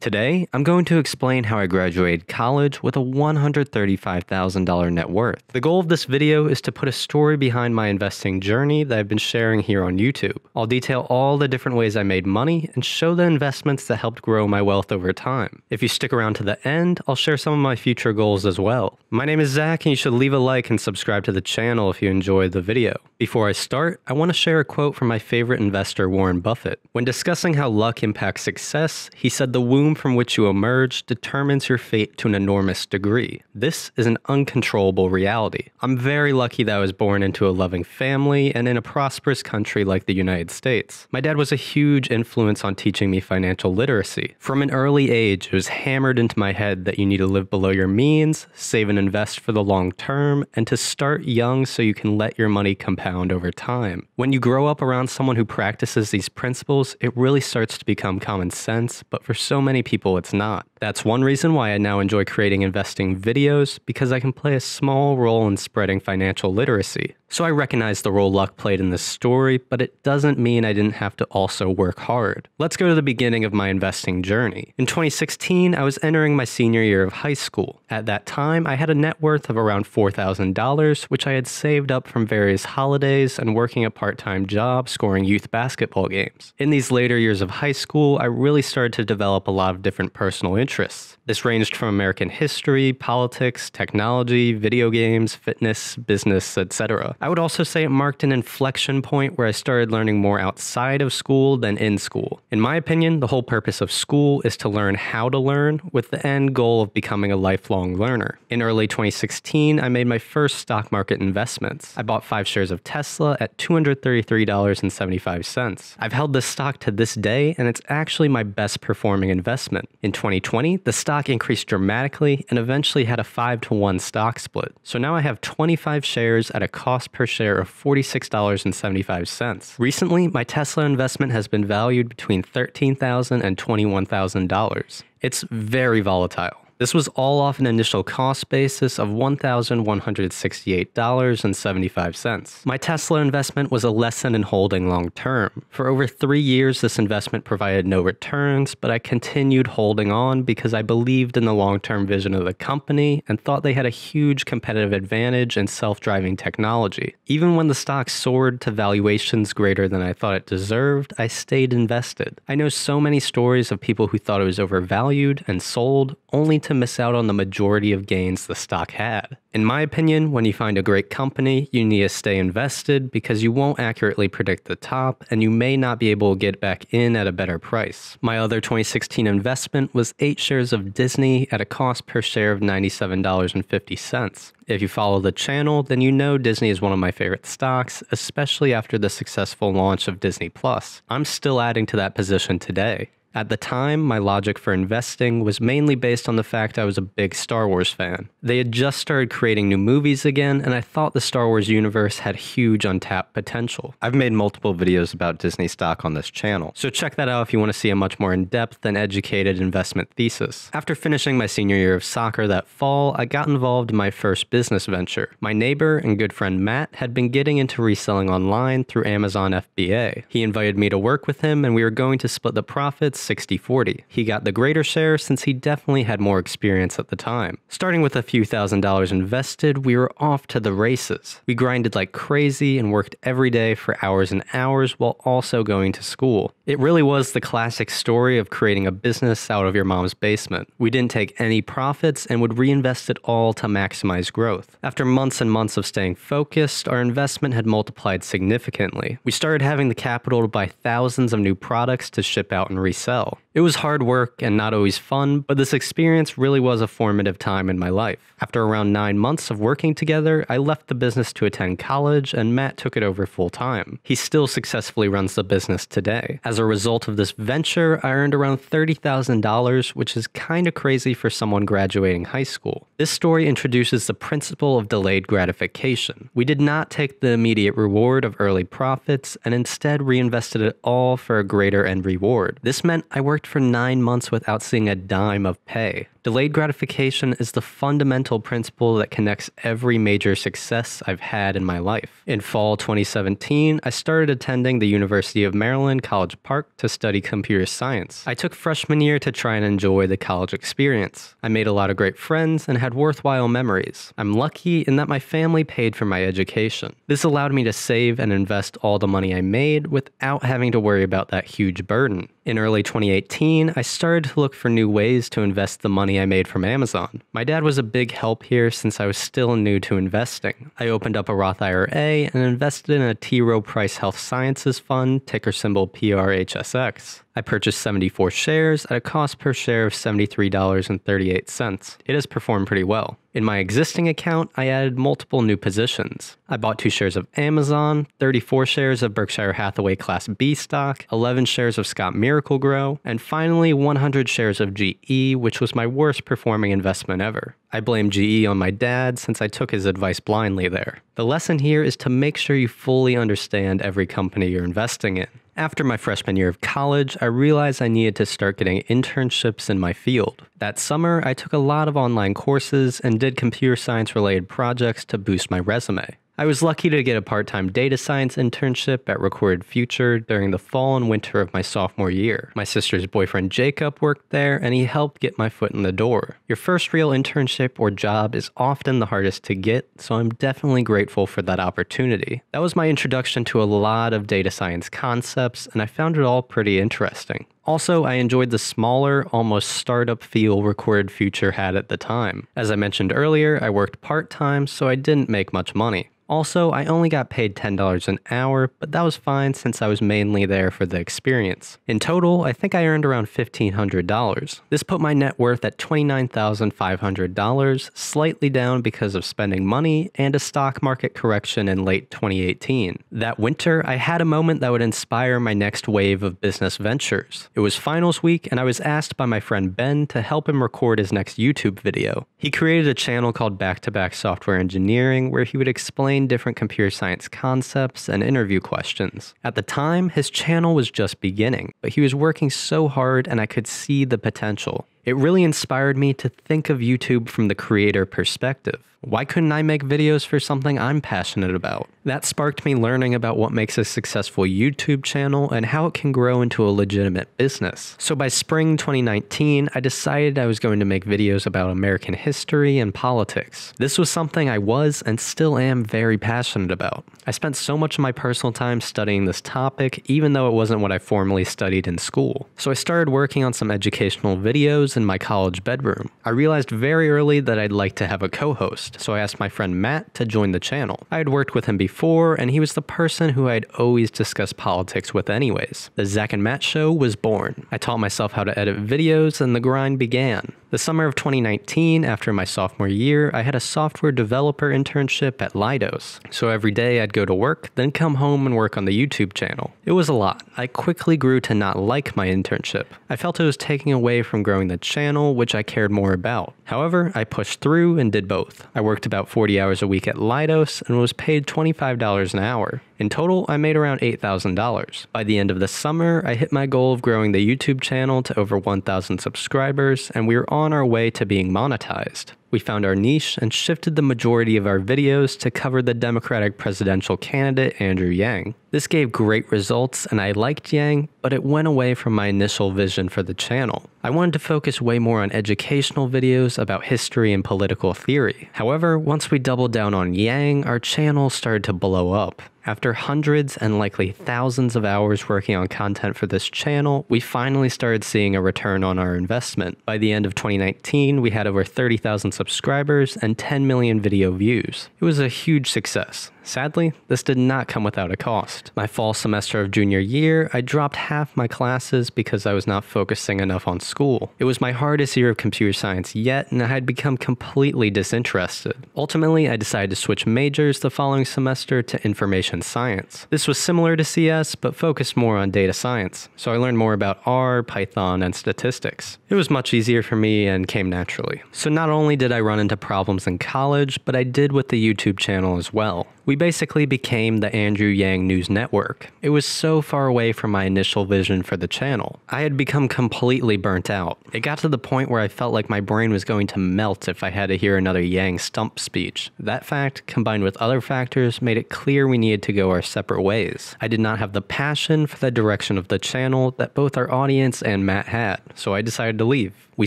Today, I'm going to explain how I graduated college with a $135,000 net worth. The goal of this video is to put a story behind my investing journey that I've been sharing here on YouTube. I'll detail all the different ways I made money and show the investments that helped grow my wealth over time. If you stick around to the end, I'll share some of my future goals as well. My name is Zach and you should leave a like and subscribe to the channel if you enjoyed the video. Before I start, I want to share a quote from my favorite investor, Warren Buffett. When discussing how luck impacts success, he said the wound." womb from which you emerge determines your fate to an enormous degree. This is an uncontrollable reality. I'm very lucky that I was born into a loving family and in a prosperous country like the United States. My dad was a huge influence on teaching me financial literacy. From an early age, it was hammered into my head that you need to live below your means, save and invest for the long term, and to start young so you can let your money compound over time. When you grow up around someone who practices these principles, it really starts to become common sense, but for so many many people it's not. That's one reason why I now enjoy creating investing videos because I can play a small role in spreading financial literacy. So I recognize the role luck played in this story, but it doesn't mean I didn't have to also work hard. Let's go to the beginning of my investing journey. In 2016, I was entering my senior year of high school. At that time, I had a net worth of around $4,000, which I had saved up from various holidays and working a part time job scoring youth basketball games. In these later years of high school, I really started to develop a lot of different personal interests. This ranged from American history, politics, technology, video games, fitness, business, etc. I would also say it marked an inflection point where I started learning more outside of school than in school. In my opinion, the whole purpose of school is to learn how to learn with the end goal of becoming a lifelong learner. In early 2016, I made my first stock market investments. I bought five shares of Tesla at $233.75. I've held this stock to this day, and it's actually my best performing investment. In 2020, the stock increased dramatically and eventually had a 5 to 1 stock split. So now I have 25 shares at a cost per share of $46.75. Recently, my Tesla investment has been valued between $13,000 and $21,000. It's very volatile. This was all off an initial cost basis of $1,168.75. My Tesla investment was a lesson in holding long term. For over three years, this investment provided no returns, but I continued holding on because I believed in the long term vision of the company and thought they had a huge competitive advantage in self driving technology. Even when the stock soared to valuations greater than I thought it deserved, I stayed invested. I know so many stories of people who thought it was overvalued and sold only to miss out on the majority of gains the stock had. In my opinion, when you find a great company, you need to stay invested because you won't accurately predict the top and you may not be able to get back in at a better price. My other 2016 investment was 8 shares of Disney at a cost per share of $97.50. If you follow the channel, then you know Disney is one of my favorite stocks, especially after the successful launch of Disney Plus. I'm still adding to that position today. At the time, my logic for investing was mainly based on the fact I was a big Star Wars fan. They had just started creating new movies again, and I thought the Star Wars universe had huge untapped potential. I've made multiple videos about Disney stock on this channel, so check that out if you want to see a much more in-depth and educated investment thesis. After finishing my senior year of soccer that fall, I got involved in my first business venture. My neighbor and good friend Matt had been getting into reselling online through Amazon FBA. He invited me to work with him, and we were going to split the profits 60 40. He got the greater share since he definitely had more experience at the time. Starting with a few thousand dollars invested, we were off to the races. We grinded like crazy and worked every day for hours and hours while also going to school. It really was the classic story of creating a business out of your mom's basement. We didn't take any profits and would reinvest it all to maximize growth. After months and months of staying focused, our investment had multiplied significantly. We started having the capital to buy thousands of new products to ship out and resell NFL. It was hard work and not always fun, but this experience really was a formative time in my life. After around nine months of working together, I left the business to attend college, and Matt took it over full time. He still successfully runs the business today. As a result of this venture, I earned around $30,000, which is kind of crazy for someone graduating high school. This story introduces the principle of delayed gratification. We did not take the immediate reward of early profits and instead reinvested it all for a greater end reward. This meant I worked for nine months without seeing a dime of pay. Delayed gratification is the fundamental principle that connects every major success I've had in my life. In fall 2017, I started attending the University of Maryland College Park to study computer science. I took freshman year to try and enjoy the college experience. I made a lot of great friends and had worthwhile memories. I'm lucky in that my family paid for my education. This allowed me to save and invest all the money I made without having to worry about that huge burden. In early 2018, I started to look for new ways to invest the money I made from Amazon. My dad was a big help here since I was still new to investing. I opened up a Roth IRA and invested in a T. Rowe Price Health Sciences Fund, ticker symbol PRHSX. I purchased 74 shares at a cost per share of $73.38. It has performed pretty well. In my existing account, I added multiple new positions. I bought 2 shares of Amazon, 34 shares of Berkshire Hathaway Class B stock, 11 shares of Scott miracle Grow, and finally 100 shares of GE, which was my worst performing investment ever. I blame GE on my dad since I took his advice blindly there. The lesson here is to make sure you fully understand every company you're investing in. After my freshman year of college, I realized I needed to start getting internships in my field. That summer, I took a lot of online courses and did computer science related projects to boost my resume. I was lucky to get a part time data science internship at Recorded Future during the fall and winter of my sophomore year. My sister's boyfriend Jacob worked there, and he helped get my foot in the door. Your first real internship or job is often the hardest to get, so I'm definitely grateful for that opportunity. That was my introduction to a lot of data science concepts, and I found it all pretty interesting. Also, I enjoyed the smaller, almost startup feel Recorded Future had at the time. As I mentioned earlier, I worked part time, so I didn't make much money. Also, I only got paid $10 an hour, but that was fine since I was mainly there for the experience. In total, I think I earned around $1,500. This put my net worth at $29,500, slightly down because of spending money and a stock market correction in late 2018. That winter, I had a moment that would inspire my next wave of business ventures. It was finals week, and I was asked by my friend Ben to help him record his next YouTube video. He created a channel called Back to Back Software Engineering where he would explain explain different computer science concepts and interview questions. At the time, his channel was just beginning, but he was working so hard and I could see the potential. It really inspired me to think of YouTube from the creator perspective why couldn't I make videos for something I'm passionate about? That sparked me learning about what makes a successful YouTube channel and how it can grow into a legitimate business. So by spring 2019, I decided I was going to make videos about American history and politics. This was something I was and still am very passionate about. I spent so much of my personal time studying this topic, even though it wasn't what I formally studied in school. So I started working on some educational videos in my college bedroom. I realized very early that I'd like to have a co-host podcast, so I asked my friend Matt to join the channel. I had worked with him before, and he was the person who I'd always discuss politics with anyways. The Zach and Matt show was born. I taught myself how to edit videos, and the grind began. The summer of 2019, after my sophomore year, I had a software developer internship at Lidos. So every day I'd go to work, then come home and work on the YouTube channel. It was a lot. I quickly grew to not like my internship. I felt it was taking away from growing the channel, which I cared more about. However, I pushed through and did both. I worked about 40 hours a week at Lidos and was paid $25 an hour. In total, I made around $8,000. By the end of the summer, I hit my goal of growing the YouTube channel to over 1,000 subscribers, and we were on our way to being monetized. We found our niche and shifted the majority of our videos to cover the Democratic presidential candidate Andrew Yang. This gave great results and I liked Yang, but it went away from my initial vision for the channel. I wanted to focus way more on educational videos about history and political theory. However, once we doubled down on Yang, our channel started to blow up. After hundreds and likely thousands of hours working on content for this channel, we finally started seeing a return on our investment. By the end of 2019, we had over 30,000 subscribers and 10 million video views. It was a huge success. Sadly, this did not come without a cost. My fall semester of junior year, I dropped half my classes because I was not focusing enough on school. It was my hardest year of computer science yet, and I had become completely disinterested. Ultimately, I decided to switch majors the following semester to information science. This was similar to CS, but focused more on data science, so I learned more about R, Python, and statistics. It was much easier for me and came naturally. So not only did I run into problems in college, but I did with the YouTube channel as well. We basically became the Andrew Yang News Network. It was so far away from my initial vision for the channel. I had become completely burnt out. It got to the point where I felt like my brain was going to melt if I had to hear another Yang stump speech. That fact, combined with other factors, made it clear we needed to go our separate ways. I did not have the passion for the direction of the channel that both our audience and Matt had, so I decided to leave. We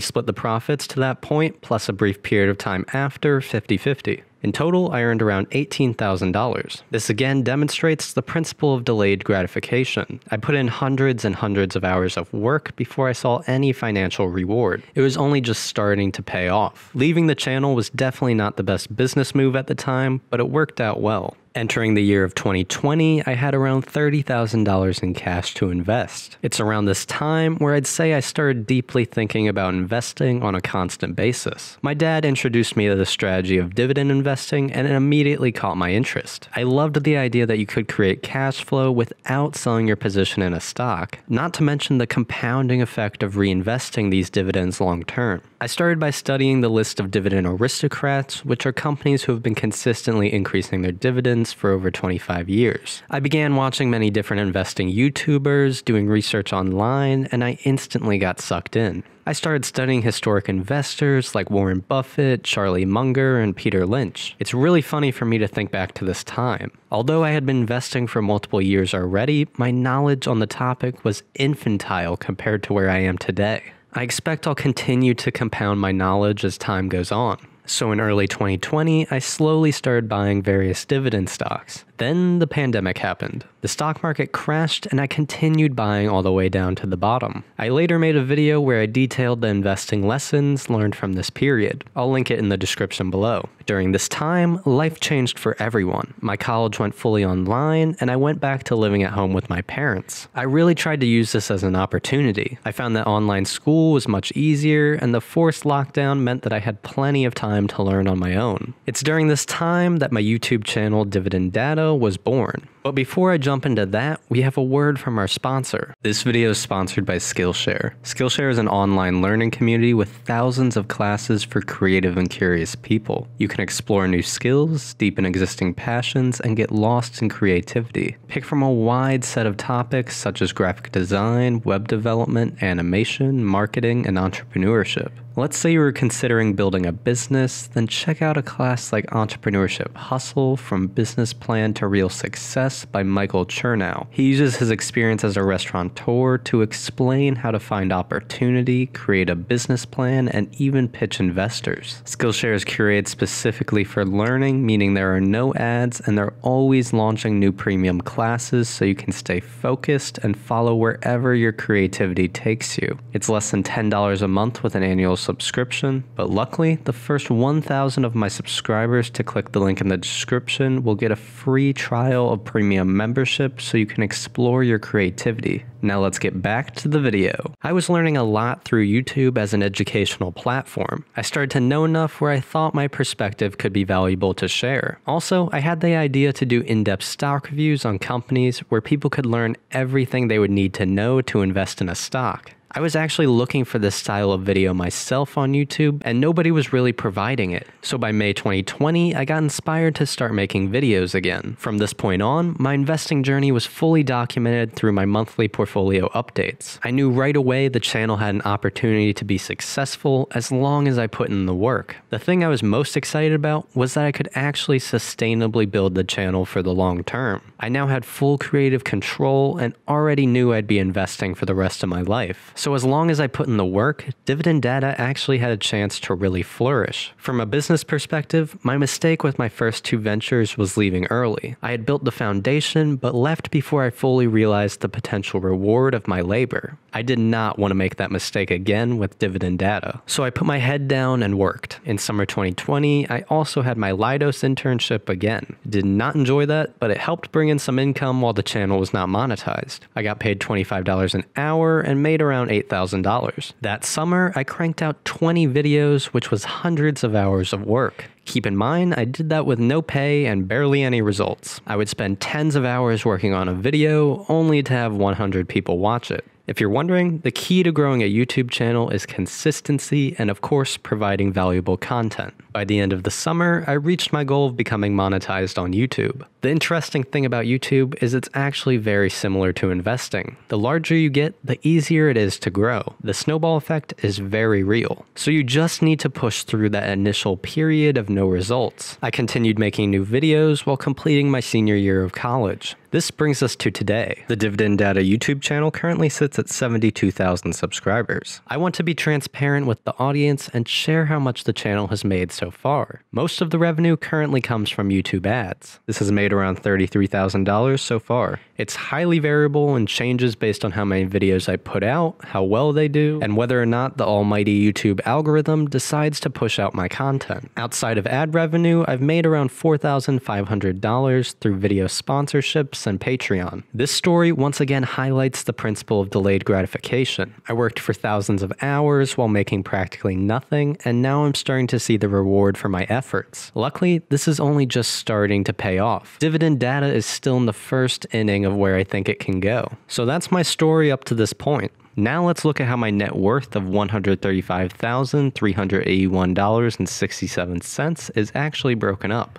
split the profits to that point, plus a brief period of time after 50 50. In total, I earned around $18,000. This again demonstrates the principle of delayed gratification. I put in hundreds and hundreds of hours of work before I saw any financial reward. It was only just starting to pay off. Leaving the channel was definitely not the best business move at the time, but it worked out well. Entering the year of 2020, I had around $30,000 in cash to invest. It's around this time where I'd say I started deeply thinking about investing on a constant basis. My dad introduced me to the strategy of dividend investing and it immediately caught my interest. I loved the idea that you could create cash flow without selling your position in a stock, not to mention the compounding effect of reinvesting these dividends long term. I started by studying the list of dividend aristocrats, which are companies who have been consistently increasing their dividends funds for over 25 years. I began watching many different investing YouTubers, doing research online, and I instantly got sucked in. I started studying historic investors like Warren Buffett, Charlie Munger, and Peter Lynch. It's really funny for me to think back to this time. Although I had been investing for multiple years already, my knowledge on the topic was infantile compared to where I am today. I expect I'll continue to compound my knowledge as time goes on. So in early 2020, I slowly started buying various dividend stocks. Then the pandemic happened. The stock market crashed and I continued buying all the way down to the bottom. I later made a video where I detailed the investing lessons learned from this period. I'll link it in the description below. During this time, life changed for everyone. My college went fully online and I went back to living at home with my parents. I really tried to use this as an opportunity. I found that online school was much easier and the forced lockdown meant that I had plenty of time time to learn on my own. It's during this time that my YouTube channel Dividend Data was born. But before I jump into that, we have a word from our sponsor. This video is sponsored by Skillshare. Skillshare is an online learning community with thousands of classes for creative and curious people. You can explore new skills, deepen existing passions, and get lost in creativity. Pick from a wide set of topics such as graphic design, web development, animation, marketing, and entrepreneurship. Let's say you are considering building a business, then check out a class like Entrepreneurship Hustle From Business Plan to Real Success by Michael Chernow. He uses his experience as a restaurateur to explain how to find opportunity, create a business plan, and even pitch investors. Skillshare is curated specifically for learning, meaning there are no ads and they're always launching new premium classes so you can stay focused and follow wherever your creativity takes you. It's less than $10 a month with an annual subscription, but luckily, the first 1,000 of my subscribers to click the link in the description will get a free trial of premium membership so you can explore your creativity. Now let's get back to the video. I was learning a lot through YouTube as an educational platform. I started to know enough where I thought my perspective could be valuable to share. Also, I had the idea to do in-depth stock reviews on companies where people could learn everything they would need to know to invest in a stock. I was actually looking for this style of video myself on YouTube, and nobody was really providing it. So by May 2020, I got inspired to start making videos again. From this point on, my investing journey was fully documented through my monthly portfolio updates. I knew right away the channel had an opportunity to be successful as long as I put in the work. The thing I was most excited about was that I could actually sustainably build the channel for the long term. I now had full creative control and already knew I'd be investing for the rest of my life. So, as long as I put in the work, dividend data actually had a chance to really flourish. From a business perspective, my mistake with my first two ventures was leaving early. I had built the foundation, but left before I fully realized the potential reward of my labor. I did not want to make that mistake again with dividend data. So, I put my head down and worked. In summer 2020, I also had my Lidos internship again. Did not enjoy that, but it helped bring in some income while the channel was not monetized. I got paid $25 an hour and made around $8,000. That summer, I cranked out 20 videos, which was hundreds of hours of work. Keep in mind, I did that with no pay and barely any results. I would spend tens of hours working on a video only to have 100 people watch it. If you're wondering, the key to growing a YouTube channel is consistency and, of course, providing valuable content. By the end of the summer, I reached my goal of becoming monetized on YouTube. The interesting thing about YouTube is it's actually very similar to investing. The larger you get, the easier it is to grow. The snowball effect is very real. So you just need to push through that initial period of no results. I continued making new videos while completing my senior year of college. This brings us to today. The Dividend Data YouTube channel currently sits at 72,000 subscribers. I want to be transparent with the audience and share how much the channel has made so far. Most of the revenue currently comes from YouTube ads. This has made around $33,000 so far. It's highly variable and changes based on how many videos I put out, how well they do, and whether or not the almighty YouTube algorithm decides to push out my content. Outside of ad revenue, I've made around $4,500 through video sponsorships podcasts and Patreon. This story once again highlights the principle of delayed gratification. I worked for thousands of hours while making practically nothing, and now I'm starting to see the reward for my efforts. Luckily, this is only just starting to pay off. Dividend data is still in the first inning of where I think it can go. So that's my story up to this point. Now let's look at how my net worth of $135,381.67 is actually broken up.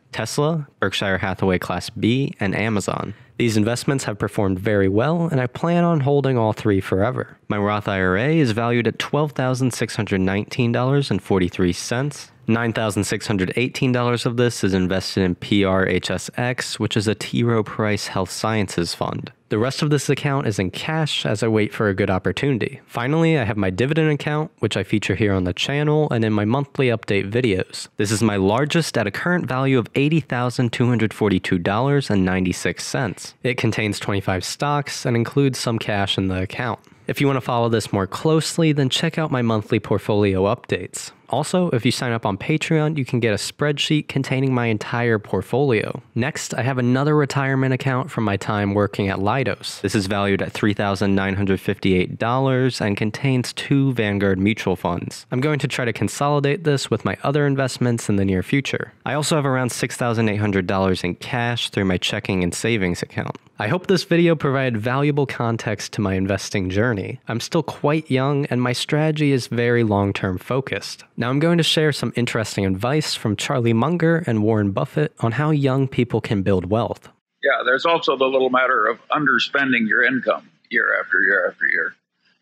Tesla, Berkshire Hathaway Class B, and Amazon. These investments have performed very well, and I plan on holding all three forever. My Roth IRA is valued at $12,619.43. $9,618 of this is invested in PRHSX, which is a T. Rowe Price Health Sciences Fund. The rest of this account is in cash as I wait for a good opportunity. Finally, I have my dividend account, which I feature here on the channel and in my monthly update videos. This is my largest at a current value of $80,242.96. It contains 25 stocks and includes some cash in the account. If you want to follow this more closely, then check out my monthly portfolio updates. Also, if you sign up on Patreon, you can get a spreadsheet containing my entire portfolio. Next, I have another retirement account from my time working at Lidos. This is valued at $3,958 and contains two Vanguard mutual funds. I'm going to try to consolidate this with my other investments in the near future. I also have around $6,800 in cash through my checking and savings account. I hope this video provided valuable context to my investing journey. I'm still quite young and my strategy is very long term focused. Now, I'm going to share some interesting advice from Charlie Munger and Warren Buffett on how young people can build wealth. Yeah, there's also the little matter of underspending your income year after year after year,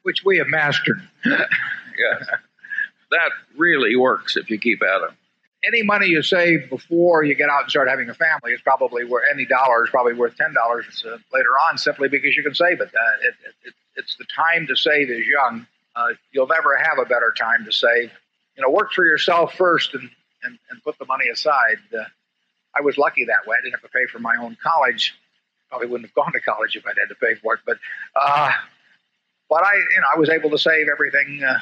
which we have mastered. yeah. That really works if you keep at it any money you save before you get out and start having a family is probably worth any dollar is probably worth ten dollars uh, later on simply because you can save it. Uh, it, it, It's the time to save is young. Uh, you'll never have a better time to save. You know, work for yourself first and and, and put the money aside. Uh, I was lucky that way. I didn't have to pay for my own college. Probably wouldn't have gone to college if I'd had to pay for it. But uh, but I you know I was able to save everything uh,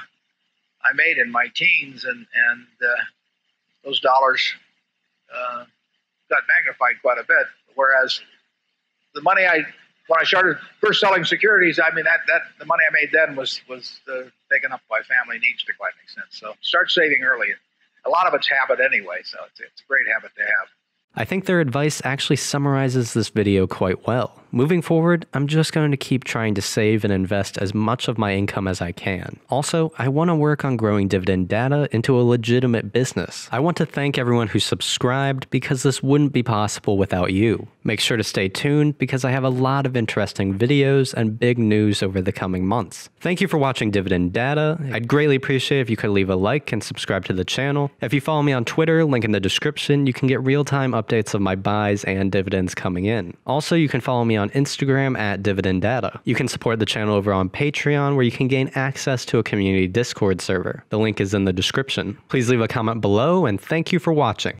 I made in my teens and and those dollars uh, got magnified quite a bit. Whereas the money I when I started first selling securities, I mean that that the money I made then was was uh, taken up by family needs to quite make sense. So start saving early. A lot of it's habit anyway, so it's, it's a great habit to have. I think their advice actually summarizes this video quite well. Moving forward, I'm just going to keep trying to save and invest as much of my income as I can. Also, I want to work on growing dividend data into a legitimate business. I want to thank everyone who subscribed because this wouldn't be possible without you. Make sure to stay tuned because I have a lot of interesting videos and big news over the coming months. Thank you for watching Dividend Data. I'd greatly appreciate if you could leave a like and subscribe to the channel. If you follow me on Twitter, link in the description, you can get real-time updates of my buys and dividends coming in. Also, you can follow me on Instagram at Dividend Data. You can support the channel over on Patreon, where you can gain access to a community Discord server. The link is in the description. Please leave a comment below, and thank you for watching.